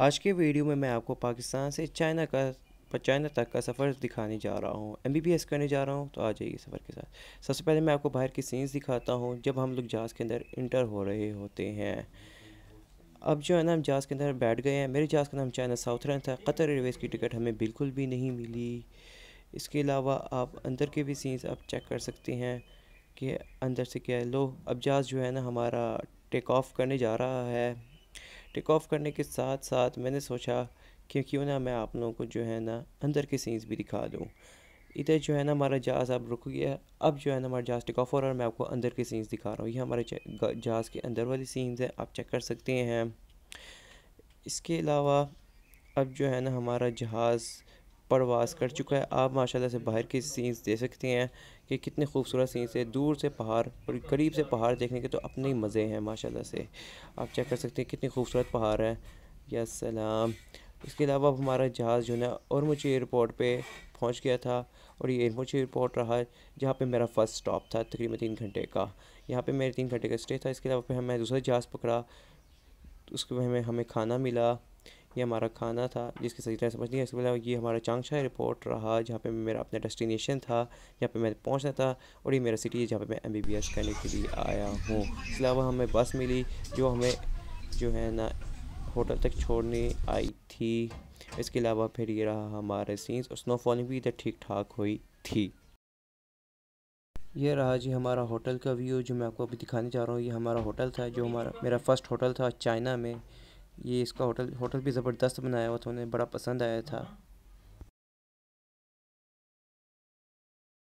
आज के वीडियो में मैं आपको पाकिस्तान से चाइना का चाइना तक का सफ़र दिखाने जा रहा हूँ एम बी बी एस करने जा रहा हूँ तो आ जाइए सफ़र के साथ सबसे पहले मैं आपको बाहर की सीन्स दिखाता हूँ जब हम लोग जहाज़ के अंदर इंटर हो रहे होते हैं अब जो है ना हम जहाज़ के अंदर बैठ गए हैं मेरे जहाज़ का नाम चाइना साउथ रन था कतर एयरवेज़ की टिकट हमें बिल्कुल भी नहीं मिली इसके अलावा आप अंदर के भी सीन्स आप चेक कर सकते हैं कि अंदर से क्या है लो अब जहाज़ जो है ना हमारा टेक ऑफ़ करने जा रहा है टेक ऑफ करने के साथ साथ मैंने सोचा कि क्यों ना मैं आप लोगों को जो है ना अंदर के सीन्स भी दिखा दूँ इधर जो है ना हमारा जहाज़ अब रुक गया है अब जो है ना हमारा जहाज़ टेक ऑफ हो रहा है मैं आपको अंदर के सीन्स दिखा रहा हूँ ये हमारे जहाज़ के अंदर वाली सीन्स हैं आप चेक कर सकते हैं इसके अलावा अब जो है ना हमारा जहाज़ परवास कर चुका है आप माशाल्लाह से बाहर के सीन्स दे सकते हैं कि कितने खूबसूरत सीन्स है दूर से पहाड़ और करीब से पहाड़ देखने के तो अपने ही मज़े हैं माशाल्लाह से आप चेक कर सकते हैं कितने खूबसूरत पहाड़ हैं या सलाम इसके अलावा हमारा जहाज़ जो है और मुझे एयरपोर्ट पर पहुँच गया था और ये मुझे एयरपोर्ट रहा जहाँ पर मेरा फर्स्ट स्टॉप था तकरीबन तीन घंटे का यहाँ पर मेरे तीन घंटे का स्टे था इसके अलावा फिर हमें दूसरा जहाज़ पकड़ा उसके बाद हमें हमें खाना मिला ये हमारा खाना था जिसकी सही तरह समझ नहीं है इसके अलावा ये हमारा चांगशा एयरपोर्ट रहा जहाँ पे मेरा अपना डेस्टिनेशन था जहाँ पे मैं पहुँचना था और ये मेरा सिटी है जहाँ पे मैं एमबीबीएस करने के लिए आया हूँ इसके अलावा हमें बस मिली जो हमें जो है ना होटल तक छोड़ने आई थी इसके अलावा फिर ये रहा हमारे सीन्स और स्नो फॉलिंग भी इधर ठीक ठाक हुई थी यह रहा जी हमारा होटल का व्यू जो मैं आपको अभी दिखाने जा रहा हूँ ये हमारा होटल था जो हमारा मेरा फ़र्स्ट होटल था चाइना में ये इसका होटल होटल भी ज़बरदस्त बनाया हुआ था उन्हें बड़ा पसंद आया था